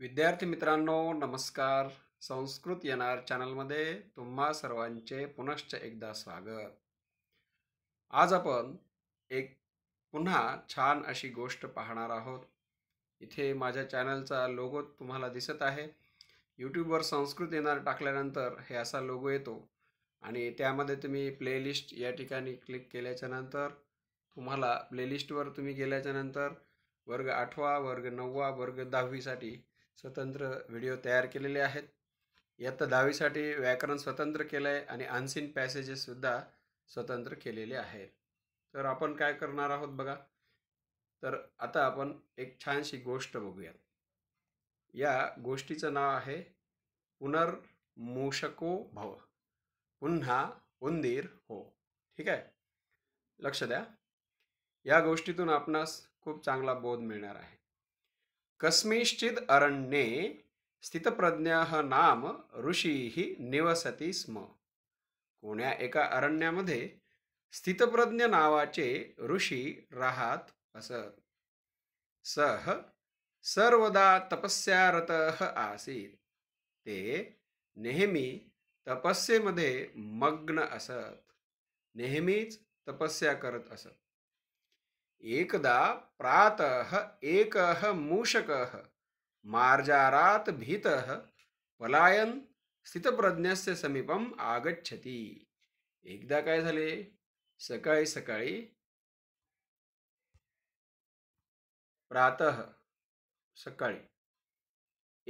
विद्यार्थी मित्रांनो नमस्कार संस्कृत येणार चॅनलमध्ये तुम्हा सर्वांचे पुनश्च एकदा स्वागत आज आपण एक पुन्हा छान अशी गोष्ट पाहणार आहोत इथे माझ्या चॅनलचा लोगो तुम्हाला दिसत आहे यूट्यूबवर संस्कृत येणार टाकल्यानंतर हे असा लोगो येतो आणि त्यामध्ये तुम्ही प्लेलिस्ट या ठिकाणी क्लिक केल्याच्या नंतर तुम्हाला प्लेलिस्टवर तुम्ही गेल्याच्या नंतर वर्ग आठवा वर्ग नववा वर्ग दहावीसाठी स्वतंत्र व्हिडिओ तयार केलेले आहेत इयत्ता दहावीसाठी व्याकरण स्वतंत्र केलं आहे आणि अनसीन पॅसेजेससुद्धा स्वतंत्र केलेले आहे तर आपण काय करणार आहोत बघा तर आता आपण एक छानशी गोष्ट बघूया या गोष्टीचं नाव आहे पुनर्मूषको भव पुन्हा उंदीर हो ठीक आहे लक्ष द्या या गोष्टीतून आपणास खूप चांगला बोध मिळणार आहे कस्मिंश्चिद् अरण्ये स्थितप्रज्ञः नाम ऋषीः निवसती स्म कोण्या एका अरण्यामध्ये स्थितप्रज्ञ नावाचे ऋषी राहत असत सह सर्वदा तपस्यारत आसीत ते नेहमी तपस्येमध्ये मग्न असत नेहमीच तपस्या करत असत एकदा प्रातः एक मूषक मार्जारात भीत पलायन स्थितप्रज्ञस्य समीपम् आगच्छति एकदा काय झाले सकाळी सकाळी प्रातः सकाळी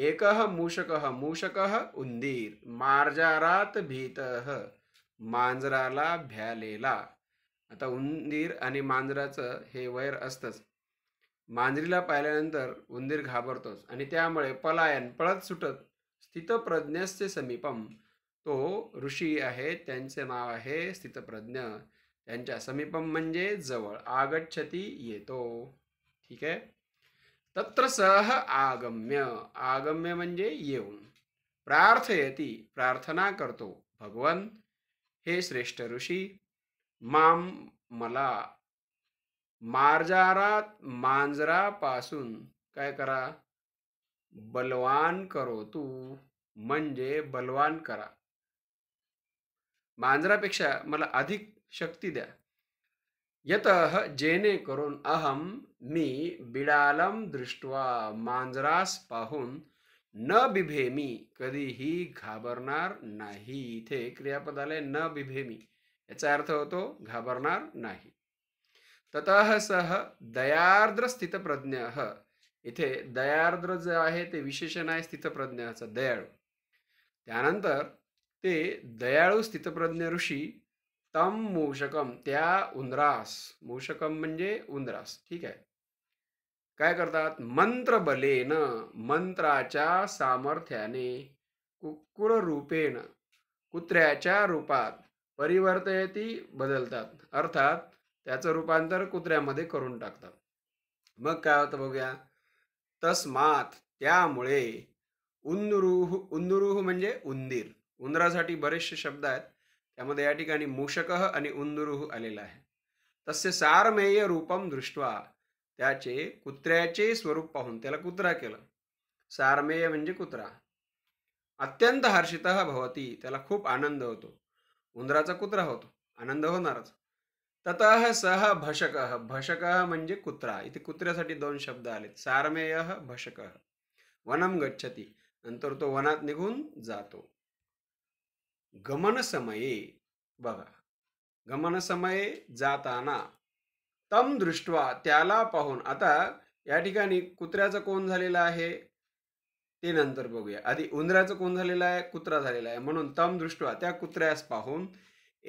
एकः मूषक मूषकः उंदीर मार्जारात भीत मांजराला भ्यालेला आता उंदीर आणि मांजराचं हे वैर असतंच मांजरीला पाहिल्यानंतर उंदीर घाबरतोच आणि त्यामुळे पलायन पळत सुटत स्थितप्रज्ञस्य समीपम तो ऋषी आहे त्यांचे नाव आहे स्थितप्रज्ञ त्यांच्या समीपम म्हणजे जवळ आगच्छती येतो ठीक आहे तत्र सह आगम्य आगम्य म्हणजे येऊन प्रार्थयती प्रार्थना करतो भगवन हे श्रेष्ठ ऋषी माम मला मार्जारात मांजरापासून काय करा बलवान करो तू म्हणजे बलवान करा मांजरापेक्षा मला अधिक शक्ती द्या यत जेणेकरून अहम मी बिडालम दृष्ट्वा मांजरास पाहून न बिभेमी कधीही घाबरणार नाही इथे क्रियापदाला न बिभेमी याचा अर्थ होतो घाबरणार नाही तत सह दयार्द्र स्थितप्रज्ञ इथे दयार्द्र जे आहे ते विशेषण आहे स्थितप्रज्ञाचं दयाळू त्यानंतर ते दयाळू स्थितप्रज्ञ ऋषी तम मूषकम त्या उंदरास मूषकम म्हणजे उंदरास ठीक आहे काय करतात मंत्र बलेन मंत्राच्या सामर्थ्याने कुक्कुर रूपेण कुत्र्याच्या रूपात परिवर्तयती बदलतात अर्थात त्याचं रूपांतर कुत्र्यामध्ये करून टाकतात मग काय होतं बघूया तस्मात त्यामुळे उंदुरुह उंदुरुह म्हणजे उंदीर उंदरासाठी बरेचसे शब्द आहेत त्यामध्ये या ठिकाणी मूषक आणि उंदुरुह आलेला आहे तसे सारमेय रूपम दृष्ट्वा त्याचे कुत्र्याचे स्वरूप पाहून त्याला कुत्रा केलं सारमेय म्हणजे कुत्रा अत्यंत हर्षित भवती त्याला खूप आनंद होतो उंदराचा कुत्रा होतो आनंद होणारच ततः सह भषक भषक म्हणजे कुत्रा इथे कुत्र्यासाठी दोन शब्द आलेत सारमेय भषक वनम गच्छती नंतर तो वनात निघून जातो गमन समये बघा गमन समये जाताना तम दृष्ट्वा त्याला पाहून आता या ठिकाणी कुत्र्याचं कोण झालेला आहे ते नंतर बघूया आधी उंदराचं कोण झालेलं आहे कुत्रा झालेला आहे म्हणून तम दृष्ट्वा त्या कुत्र्यास पाहून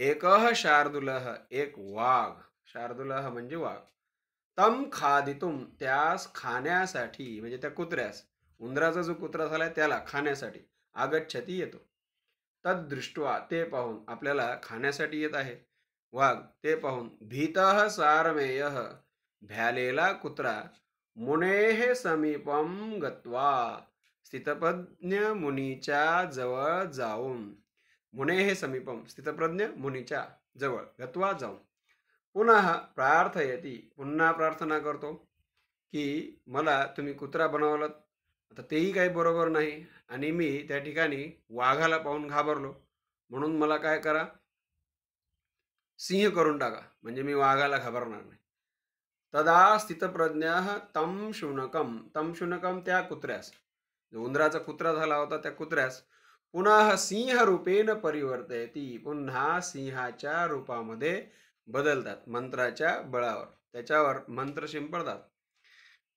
एक शार्दुलह एक वाघ शार्दुलह म्हणजे वाघ तम खादितुम त्यास खाण्यासाठी म्हणजे त्या कुत्र्यास उंदराचा जो कुत्रा झालाय त्याला खाण्यासाठी आगच्छती येतो दृष्ट्या ते पाहून आपल्याला खाण्यासाठी येत आहे वाघ ते पाहून भीत सारमेय भ्यालेला कुत्रा मुनेः समीपम गत्वा स्थितप्रज्ञ मुनीच्या जवळ जाऊन मुने हे समीपम स्थितप्रज्ञ मुनीच्या जवळ गत्वा जाऊन पुन्हा प्रार्थयती पुन्हा प्रार्थना करतो की मला तुम्ही कुत्रा बनवलात आता तेही काही बरोबर नाही आणि मी त्या ठिकाणी वाघाला पाहून घाबरलो म्हणून मला काय करा सिंह करून टाका म्हणजे मी वाघाला घाबरणार नाही तदा स्थितप्रज्ञ तम शुनकम तम शुनकम त्या कुत्र्यास उंदराचा कुत्रा झाला होता त्या कुत्र्यास पुन्हा सिंह रूपेन परिवर्तयती पुन्हा सिंहाच्या रूपामध्ये बदलतात मंत्राच्या बळावर त्याच्यावर मंत्र शिंपडतात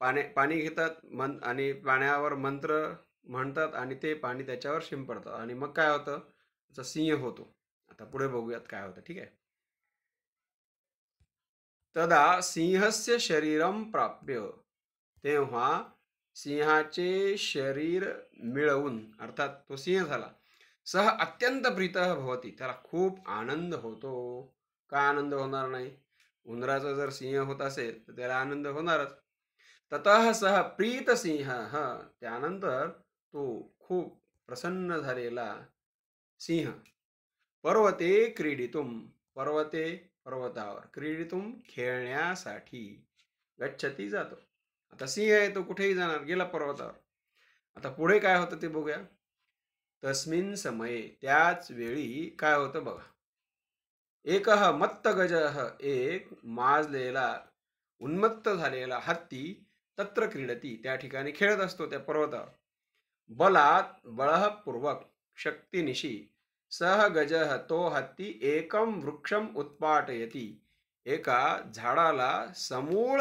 पाणी पाणी घेतात मन आणि पाण्यावर मंत्र म्हणतात आणि ते पाणी त्याच्यावर शिंपडतात आणि मग काय होतं त्याचा सिंह होतो आता पुढे बघूयात काय होतं ठीक आहे तदा सिंहस्य शरीरम प्राप्य तेव्हा सिंहाचे शरीर मिळवून अर्थात तो सिंह झाला सह अत्यंत प्रीत भवती त्याला खूप आनंद होतो का आनंद होणार नाही उंदराचा जर सिंह होत असेल तर त्याला आनंद होणारच तत सह प्रीत सिंह त्यानंतर तो खूप प्रसन्न झालेला सिंह पर्वते क्रीडितुम पर्वते पर्वतावर क्रीडितुम खेळण्यासाठी गच्छती जातो आता सिंह आहे तो कुठेही जाणार गेला पर्वतावर आता पुढे काय होतं ते बघूया तस्मिन समये त्याच वेळी काय होतं बघा एक मत्त गज एक माजलेला उन्मत्त झालेला हत्ती तत्र क्रीडती त्या ठिकाणी खेळत असतो त्या पर्वतावर बलात बळपूर्वक शक्तिनिशी सह गज तो हत्ती एकम वृक्षम उत्पाटयती एका झाडाला समूळ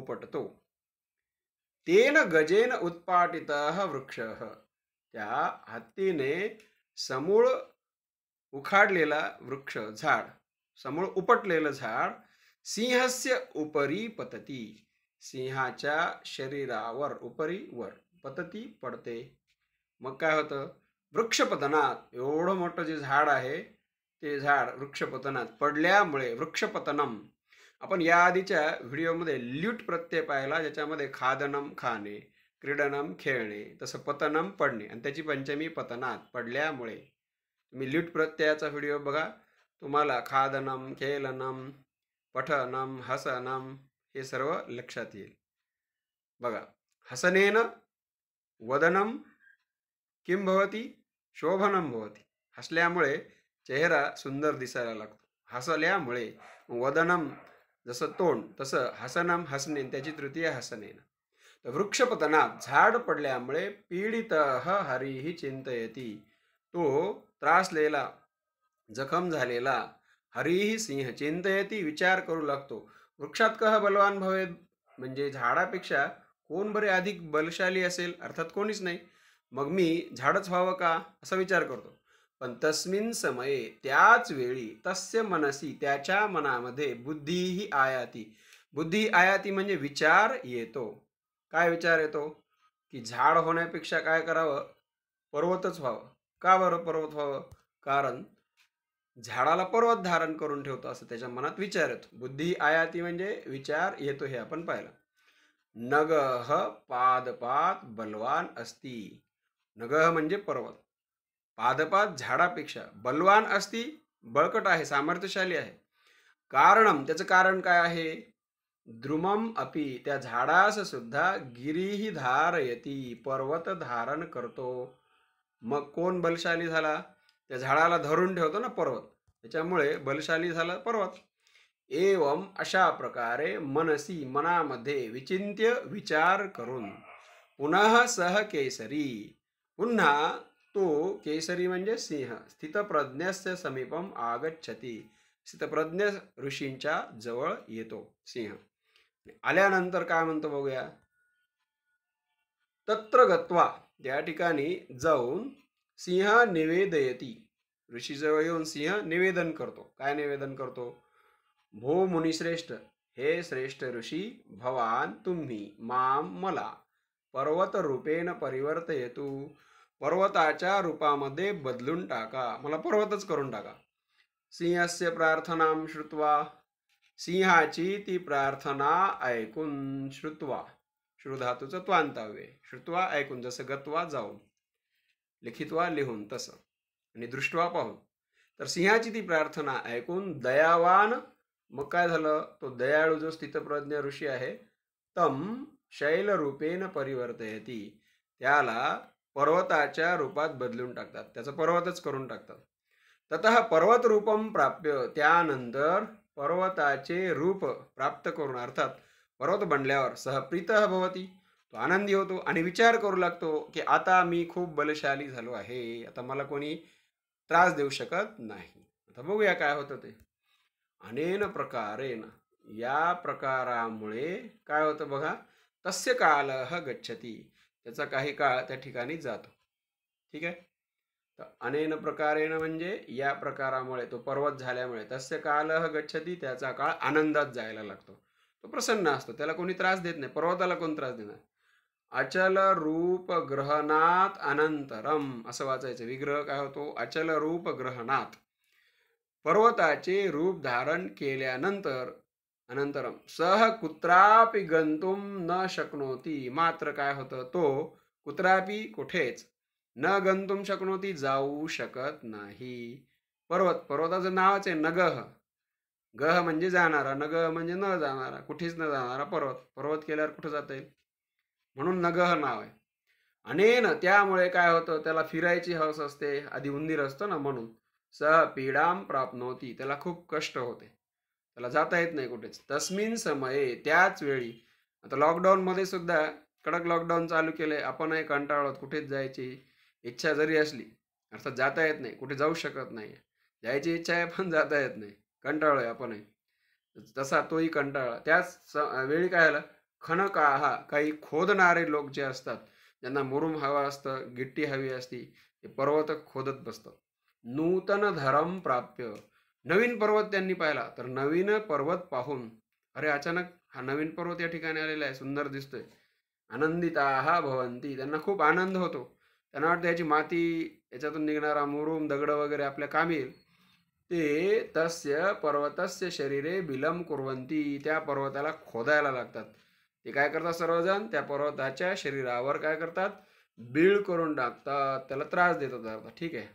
उपटतो तेन गजेन उत्पाटित वृक्ष त्या हत्तीने समूळ उखाडलेला वृक्ष झाड समूळ उपटलेलं झाड सिंहस्य उपरी पतती सिंहाच्या शरीरावर उपरी वर पतती पडते मग काय होतं वृक्षपतनात एवढं मोठं जे झाड आहे ते झाड वृक्षपतनात पडल्यामुळे वृक्षपतनम आपण या आधीच्या व्हिडिओमध्ये ल्यूट प्रत्यय पाहिला ज्याच्यामध्ये खादनम खाणे क्रीडनम खेळणे तसं पतनम पडणे आणि त्याची पंचमी पतनात पडल्यामुळे तुम्ही ल्यूट प्रत्ययाचा व्हिडिओ बघा तुम्हाला खादनम खेलनम पठनम हसनम हे सर्व लक्षात येईल बघा हसनेन वदनम किम भवती शोभनम भवती हसल्यामुळे चेहरा सुंदर दिसायला लागतो हसल्यामुळे वदनम जसं तोंड तसं हसनाम हसने त्याची तृतीय हसनेन तर वृक्षपतनात झाड पडल्यामुळे पीडित हरिही चिंतयती तो त्रासलेला जखम झालेला हरिही सिंह चिंतयती विचार करू लागतो वृक्षात कह बलवान भवे म्हणजे झाडापेक्षा कोण बरे अधिक बलशाली असेल अर्थात कोणीच नाही मग मी झाडच व्हावं का असा विचार करतो पण तस्मिन समये त्याच वेळी तस्य मनसी त्याच्या मनामध्ये बुद्धीही आयाती बुद्धी आयाती म्हणजे विचार येतो काय विचार येतो की झाड होण्यापेक्षा काय करावं पर्वतच व्हावं का बरं पर्वत व्हावं कारण झाडाला पर्वत धारण करून ठेवतो असं त्याच्या मनात विचार येतो बुद्धी आयाती म्हणजे विचार येतो हे आपण पाहिलं नगह पादपात बलवान असती नगह म्हणजे पर्वत पादपात झाडापेक्षा बलवान असती बळकट आहे सामर्थ्यशाली आहे कारणम त्याचं कारण काय आहे द्रुमम अपि त्या झाडास सुद्धा गिरीही धारयती पर्वत धारण करतो मग कोण बलशाली झाला त्या झाडाला धरून ठेवतो ना पर्वत त्याच्यामुळे बलशाली झाला पर्वत एवम अशा प्रकारे मनसी मनामध्ये विचिंत्य विचार करून पुनः सह केसरी पुन्हा तो केसरी म्हणजे सिंह स्थितप्रज्ञस्य समीपम आगच्छती स्थितप्रज्ञ ऋषींच्या जवळ येतो सिंह आल्यानंतर काय म्हणतो बघूया तत्र गत्वा त्या ठिकाणी जाऊन सिंह निवेदयती ऋषीजवळ येऊन सिंह निवेदन करतो काय निवेदन करतो भो मुनिश्रेष्ठ हे श्रेष्ठ ऋषी भवान तुम्ही माम मला पर्वत रूपेण पर्वताच्या रूपामध्ये बदलून टाका मला पर्वतच करून टाका सिंहस्य प्रार्थना श्रुत्वा सिंहाची ती प्रार्थना ऐकून श्रुत्वा श्रुधातूचं त्वांतावे श्रुत्वा ऐकून जसं गत्वा जाऊन लिखित्वा लिहून तसं आणि दृष्ट्वा पाहून तर सिंहाची ती प्रार्थना ऐकून दयावान मग काय झालं तो दयाळू जो स्थितप्रज्ञ ऋषी आहे तम रूपेन परिवर्तयती त्याला पर्वताच्या रूपात बदलून टाकतात त्याचा पर्वतच करून टाकतात ततः पर्वत रूपम प्राप्य त्यानंतर पर्वताचे रूप प्राप्त करून अर्थात पर्वत बनल्यावर सह प्रीत भवती तो आनंदी होतो आणि विचार करू लागतो की आता मी खूप बलशाली झालो आहे आता मला कोणी त्रास देऊ शकत नाही आता बघूया काय होतं ते अनेन प्रकारे या प्रकारामुळे काय होतं बघा तस्य काल गच्छती त्याचा काही काळ त्या ठिकाणी जातो ठीक आहे तर अनेन प्रकारेण म्हणजे या प्रकारामुळे तो पर्वत झाल्यामुळे तस्य काल गच्छती त्याचा काळ आनंदात जायला लागतो तो प्रसन्न असतो त्याला कोणी त्रास देत नाही पर्वताला कोण त्रास देणार अचल रूप ग्रहणात अनंतरम असं वाचायचं विग्रह काय होतो अचल रूप ग्रहणात पर्वताचे रूप धारण केल्यानंतर अनंतरम सह कुत्रापि गंतुम न शक्नोती मात्र काय होतं तो कुत्रापि कुठेच न गंतुम शक्नोती जाऊ शकत नाही पर्वत पर्वताचं नावच आहे नगह गह म्हणजे जाणारा नगह म्हणजे न जाणारा कुठेच न जाणारा पर्वत पर्वत केल्यावर कुठं जाता येईल म्हणून नगह नाव आहे अनेन त्यामुळे काय होतं त्याला फिरायची हवस असते आधी उंदीर असतो ना म्हणून सह पीडाम प्राप्नोती त्याला खूप कष्ट होते त्याला जाता येत नाही कुठेच तस्मिन समये त्याच वेळी आता लॉकडाऊनमध्ये सुद्धा कडक लॉकडाऊन चालू केले आपणही कंटाळत कुठेच जायची इच्छा जरी असली अर्थात जाता येत नाही कुठे जाऊ शकत नाही जायची इच्छा आहे पण जाता येत नाही कंटाळोय आहे आपणही तसा तोही कंटाळा त्याच वेळी काय आला खणका हा काही खोदणारे लोक जे असतात ज्यांना मुरुम हवा असतं गिट्टी हवी असती ते पर्वत खोदत बसतात नूतन धरम प्राप्य नवीन पर्वत त्यांनी पाहिला तर नवीन पर्वत पाहून अरे अचानक हा नवीन पर्वत या ठिकाणी आलेला आहे सुंदर दिसतोय आनंदिता हा भवंती त्यांना खूप आनंद होतो त्यांना वाटतं याची माती याच्यातून निघणारा मुरुम दगड वगैरे आपल्या काम येईल ते तस्य पर्वतस्य शरीरे बिलम कुरवंती त्या पर्वताला खोदायला लागतात ते काय करतात सर्वजण त्या पर्वताच्या शरीरावर काय करतात बीळ करून टाकतात त्याला त्रास देतात ठीक आहे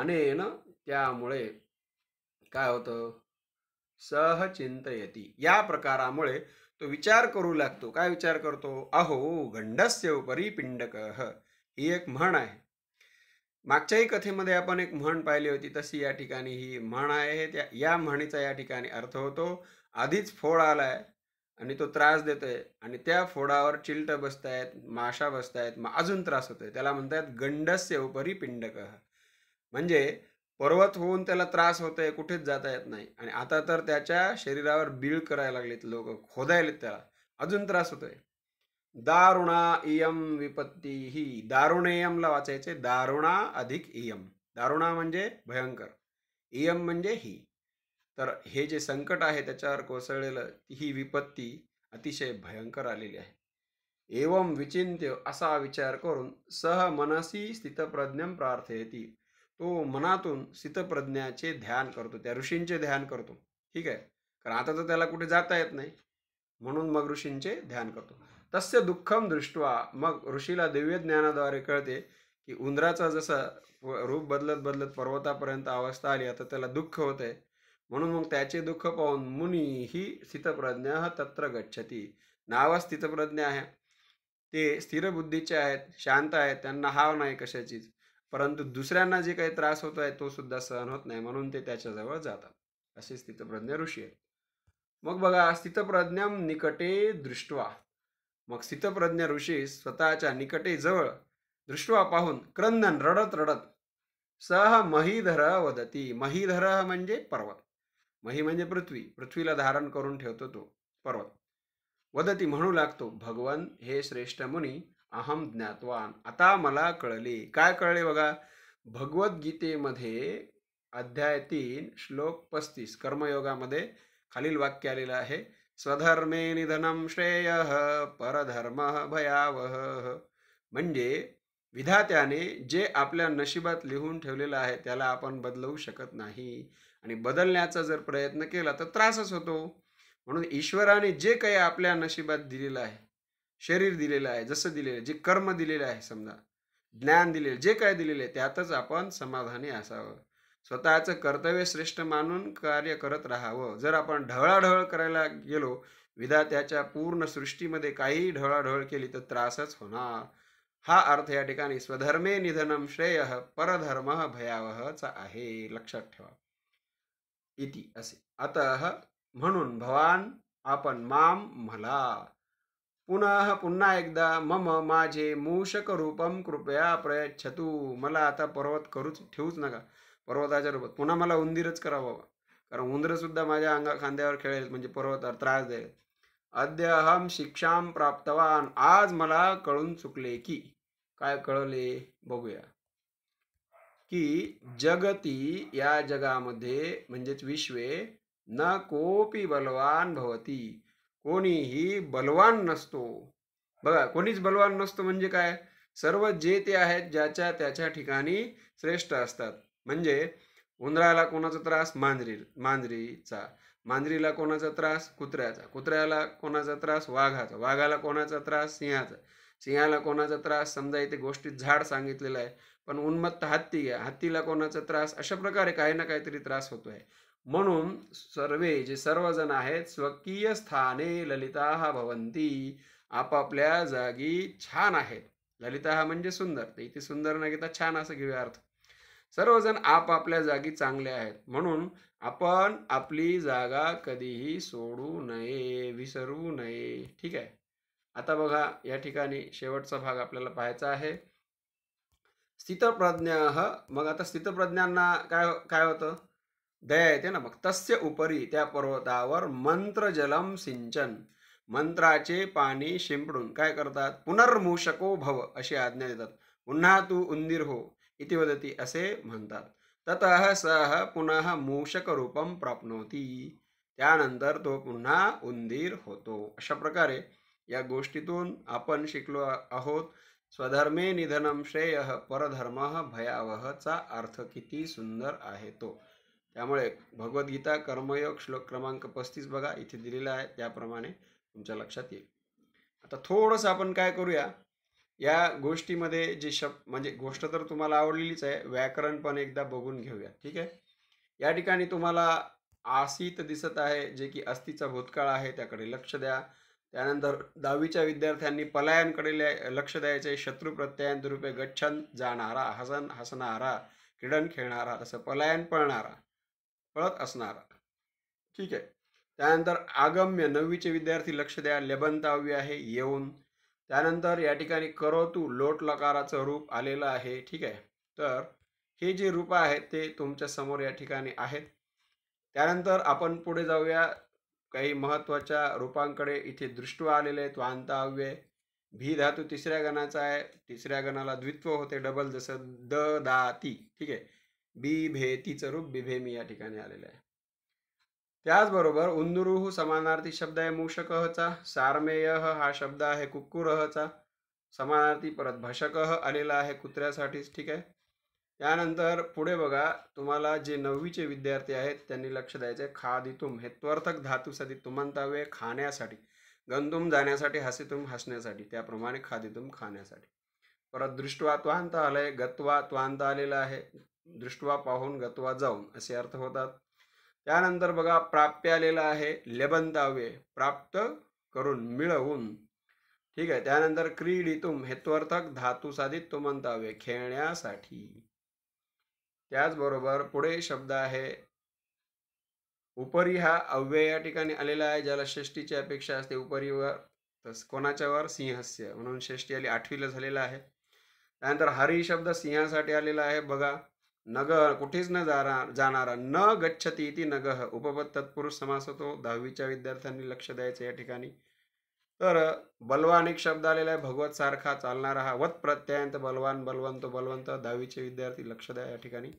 आणि ना त्यामुळे काय होतं सहचिंतयती या प्रकारामुळे तो विचार करू लागतो काय विचार करतो अहो गंडस्य उपरी पिंडक ही एक म्हण आहे मागच्याही कथेमध्ये आपण एक म्हण पाहिली होती तशी या ठिकाणी ही म्हण आहे त्या या म्हणीचा या ठिकाणी अर्थ होतो आधीच फोड आलाय आणि तो त्रास देतोय आणि त्या फोडावर चिलट बसतायत माशा बसतायत अजून त्रास होतोय त्याला म्हणतात गंडस्य उपरी पिंडक म्हणजे पर्वत होऊन त्याला त्रास होत आहे कुठेच जाता येत नाही आणि आता तर त्याच्या शरीरावर बीळ करायला लागलेत लोक खोदायलेत त्याला अजून त्रास होतोय दारुणा इयम विपत्ती ही दारुणेयमला वाचायचे दारुणा अधिक इयम दारुणा म्हणजे भयंकर इयम म्हणजे ही तर हे जे संकट आहे त्याच्यावर कोसळलेलं ही विपत्ती अतिशय भयंकर आलेली आहे एवम विचिंत्य असा विचार करून सह मनसी स्थितप्रज्ञम प्रार्थयती तो मनातून सितप्रज्ञाचे ध्यान करतो त्या ऋषींचे ध्यान करतो ठीक आहे कारण आता तर त्याला कुठे जाता येत नाही म्हणून मग ऋषींचे ध्यान करतो तस्य दुःखम दृष्ट्वा मग ऋषीला दिव्य ज्ञानाद्वारे कळते की उंदराचा जसा रूप बदलत बदलत पर्वतापर्यंत अवस्था आली आता त्याला दुःख होत आहे म्हणून मग त्याचे दुःख पाहून मुनी ही स्थितप्रज्ञा तत्र गच्छती नाव स्थितप्रज्ञा आहे ते स्थिर बुद्धीचे आहेत शांत आहेत त्यांना हाव नाही कशाचीच परंतु दुसऱ्यांना जे काही त्रास होत आहे तो सुद्धा सहन होत नाही म्हणून ते त्याच्याजवळ जातात असे स्थितप्रज्ञ ऋषी आहेत मग बघा स्थितप्रज्ञ निकटे दृष्ट्वा मग स्थितप्रज्ञ ऋषी स्वतःच्या निकटे जवळ दृष्ट्वा पाहून क्रंदन रडत रडत सह महीधर वदती महीधर म्हणजे पर्वत मही म्हणजे पृथ्वी पृथ्वीला धारण करून ठेवतो तो पर्वत वदती म्हणू लागतो भगवान हे श्रेष्ठ मुनी अहम ज्ञातवान आता मला कळले काय कळले बघा भगवद्गीतेमध्ये अध्याय तीन श्लोक पस्तीस कर्मयोगामध्ये खालील वाक्य आलेलं आहे स्वधर्मे निधनम श्रेय परधर्म भयावह म्हणजे विधात्याने जे आपल्या नशिबात लिहून ठेवलेलं आहे त्याला आपण बदलवू शकत नाही आणि बदलण्याचा जर प्रयत्न केला तर त्रासच होतो म्हणून ईश्वराने जे काही आपल्या नशिबात दिलेलं आहे शरीर दिलेलं आहे जसं दिलेलं आहे जे कर्म दिलेलं आहे समजा ज्ञान दिलेलं जे काय दिलेलं आहे त्यातच आपण समाधानी असावं स्वतःचं कर्तव्य श्रेष्ठ मानून कार्य करत राहावं जर आपण ढवळाढवळ करायला गेलो विधा त्याच्या पूर्ण सृष्टीमध्ये काही ढवळाढवळ केली तर त्रासच होणार हा अर्थ या ठिकाणी स्वधर्मे निधनम श्रेय परधर्म भयावहचा आहे लक्षात ठेवा इति असे अत म्हणून भवान आपण माम मला पुनः पुन्हा एकदा मम माझे मूषक रूपम कृपया प्रयच्छतु मला आता पर्वत करूच ठेवूच नका पर्वताच्या रूपात पुन्हा मला उंदीरच करा बाबा कारण सुद्धा माझ्या अंगा खांद्यावर खेळेल म्हणजे पर्वतावर त्रास द्यायला अद्य अहम शिक्षाम प्राप्तवान आज मला कळून चुकले की काय कळले बघूया की जगती या जगामध्ये म्हणजेच विश्वे न कोपी बलवान भवती कोणीही बलवान नसतो बघा कोणीच बलवान नसतो म्हणजे काय सर्व जे ते आहेत ज्याच्या त्याच्या ठिकाणी श्रेष्ठ असतात म्हणजे उंदराला कोणाचा त्रास मांजरी मांजरीचा मांजरीला कोणाचा त्रास कुत्र्याचा कुत्र्याला कोणाचा त्रास वाघाचा वाघाला कोणाचा त्रास सिंहाचा सिंहाला कोणाचा त्रास समजा इथे गोष्टीत झाड सांगितलेलं आहे पण उन्मत्त हत्ती हत्तीला कोणाचा त्रास अशा प्रकारे काही ना काहीतरी त्रास होतोय म्हणून सर्वे जे सर्वजण आहेत स्वकीय स्थाने ललिता भवंती आपापल्या जागी छान आहेत ललिता म्हणजे सुंदर ते इथे सुंदर न घेता छान असं घेऊया अर्थ सर्वजण आपापल्या जागी चांगले आहेत म्हणून आपण आपली जागा कधीही सोडू नये विसरू नये ठीक आहे आता बघा या ठिकाणी शेवटचा भाग आपल्याला पाहायचा आहे स्थितप्रज्ञ मग आता स्थितप्रज्ञांना काय काय होतं दया येते ना मग तस्य उपरी त्या पर्वतावर मंत्रजलम सिंचन मंत्राचे पाणी शिंपडून काय करतात पुनर्मूषको भव अशी आज्ञा देतात पुन्हा तू उंदीर हो इति वदती असे म्हणतात तत सह पुनः रूपम प्राप्नोती त्यानंतर तो पुन्हा उंदीर होतो अशा प्रकारे या गोष्टीतून आपण शिकलो आहोत स्वधर्मे निधनम श्रेय परधर्म भयावहचा अर्थ किती सुंदर आहे तो त्यामुळे भगवद्गीता कर्मयोग श्लोक क्रमांक पस्तीस बघा इथे दिलेला आहे त्याप्रमाणे तुमच्या लक्षात येईल आता थोडंसं आपण काय करूया या गोष्टीमध्ये जे शब्द म्हणजे गोष्ट तर तुम्हाला आवडलेलीच आहे व्याकरण पण एकदा बघून घेऊया ठीक आहे या ठिकाणी तुम्हाला आसीत दिसत आहे जे की अस्थिचा भूतकाळ आहे त्याकडे लक्ष द्या त्यानंतर दहावीच्या विद्यार्थ्यांनी पलायनकडे लक्ष द्यायचे शत्रू रूपे गच्छन जाणारा हसन हसणारा क्रीडन खेळणारा तसं पलायन पळणारा पळत असणार ठीक आहे त्यानंतर आगम्य नववीचे विद्यार्थी लक्ष द्या लेबंतावी आहे येऊन त्यानंतर या ठिकाणी करोतू लोट लकाराचं रूप आलेलं आहे ठीक आहे तर हे जे रूप आहेत ते तुमच्या समोर या ठिकाणी आहेत त्यानंतर आपण पुढे जाऊया काही महत्त्वाच्या रूपांकडे इथे दृष्ट आलेले आहेत वांताव्य भी धातू तिसऱ्या गणाचा आहे तिसऱ्या गणाला द्वित्व होते डबल जसं द दा ती ठीक आहे बिभे तीचं रूप बिभेमी या ठिकाणी आलेलं आहे त्याचबरोबर उंदुरुह समानार्थी शब्द आहे मूषकहचा सारमेय हा शब्द आहे कुक्कुरहचा समानार्थी परत भषकह आलेला आहे कुत्र्यासाठीच ठीक आहे त्यानंतर पुढे बघा तुम्हाला जे नववीचे विद्यार्थी आहेत त्यांनी लक्ष द्यायचे खादितुम हे त्वर्थक धातूसाठी तुमंतावे खाण्यासाठी गंदुम जाण्यासाठी हसितुम हसण्यासाठी त्याप्रमाणे खादितुम खाण्यासाठी परत दृष्टवा त्वांत आलंय गत्वा त्वांत आलेला आहे दृष्ट्वा पाहून गत्वा जाऊन असे अर्थ होतात त्यानंतर बघा प्राप्य आलेला आहे लेबंदावे प्राप्त करून मिळवून ठीक आहे त्यानंतर क्रीडितुम हेत्वर्थक धातू साधित तुमंतावे खेळण्यासाठी त्याचबरोबर पुढे शब्द आहे उपरी हा अव्यय या ठिकाणी आलेला आहे ज्याला षष्टीची अपेक्षा असते उपरीवर तस कोणाच्यावर सिंहस्य म्हणून षष्टी आली आठवीला झालेला आहे त्यानंतर हरी शब्द सिंहासाठी आलेला आहे बघा नग कुठेच न जाणार जाणारा न गच्छती इति नगह उपपद तत्पुरुष समास होतो दहावीच्या विद्यार्थ्यांनी लक्ष द्यायचं या ठिकाणी तर बलवान एक शब्द आलेला आहे भगवत सारखा चालणारा हा वत प्रत्यायंत बलवान बलवंत बलवंत दहावीचे विद्यार्थी लक्ष द्या या ठिकाणी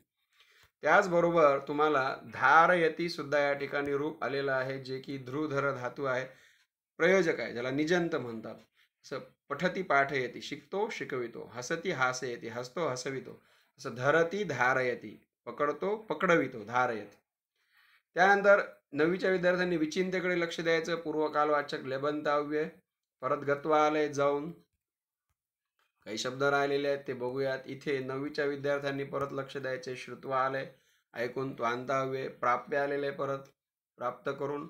त्याचबरोबर तुम्हाला धारयती सुद्धा या ठिकाणी रूप आलेलं आहे जे की ध्रुधर धातू आहे प्रयोजक आहे ज्याला निजंत म्हणतात असं पठती पाठयती शिकतो शिकवितो हसती येते हसतो हसवितो असं धरती धारयती पकडतो पकडवितो धारयती त्यानंतर नववीच्या विद्यार्थ्यांनी विचिंतेकडे लक्ष द्यायचं पूर्वकालवाचक लेबंताव्य परत गत्वालय जाऊन काही शब्द राहिलेले आहेत ते बघूयात इथे नववीच्या विद्यार्थ्यांनी परत लक्ष द्यायचे श्रुत्वा आलय ऐकून त्वांताव्य प्राप्य आलेले परत प्राप्त करून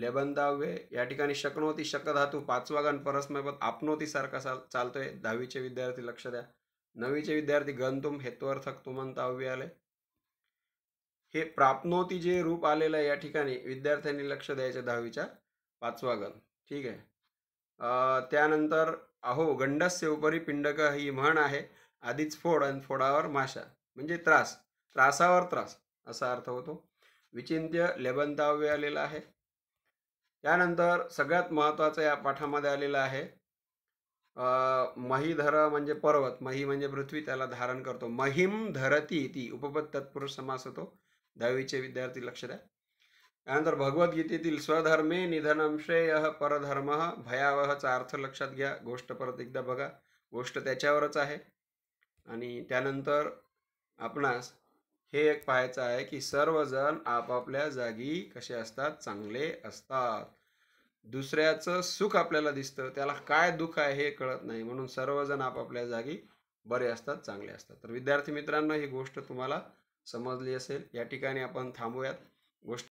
लेबंदाव्य या ठिकाणी शकनोती शकधातू पाचवा गण परस्मैपत आपनोती सारखा चालतोय दहावीचे विद्यार्थी लक्ष द्या नवीचे विद्यार्थी गंतुम हेत्वर्थक अव्य आले हे प्राप्नोती जे रूप आलेलं आहे या ठिकाणी विद्यार्थ्यांनी लक्ष द्यायचं दहावीच्या पाचवा गण ठीक आहे त्यानंतर अहो गंडस्य उपरी पिंडक ही म्हण आहे आधीच फोड आणि फोडावर माशा म्हणजे त्रास त्रासावर त्रास असा अर्थ होतो विचिंत्य लेबंताव्य आलेला आहे त्यानंतर सगळ्यात महत्त्वाचं या पाठामध्ये आलेलं आहे महीधर म्हणजे पर्वत मही म्हणजे पृथ्वी त्याला धारण करतो महिम धरती ती उपपद तत्पुरुष समास होतो दहावीचे विद्यार्थी लक्ष द्या त्यानंतर भगवद्गीतेतील स्वधर्मे निधनम श्रेय परधर्म भयावहचा अर्थ लक्षात घ्या गोष्ट परत एकदा बघा गोष्ट त्याच्यावरच आहे आणि त्यानंतर आपणास हे एक पाहायचं आहे की सर्वजण आपापल्या जागी कसे असतात चांगले असतात दुसऱ्याचं सुख आपल्याला दिसतं त्याला काय दुःख आहे हे कळत नाही म्हणून सर्वजण आपापल्या जागी बरे असतात चांगले असतात तर विद्यार्थी मित्रांनो ही गोष्ट तुम्हाला समजली असेल या ठिकाणी आपण थांबूयात गोष्ट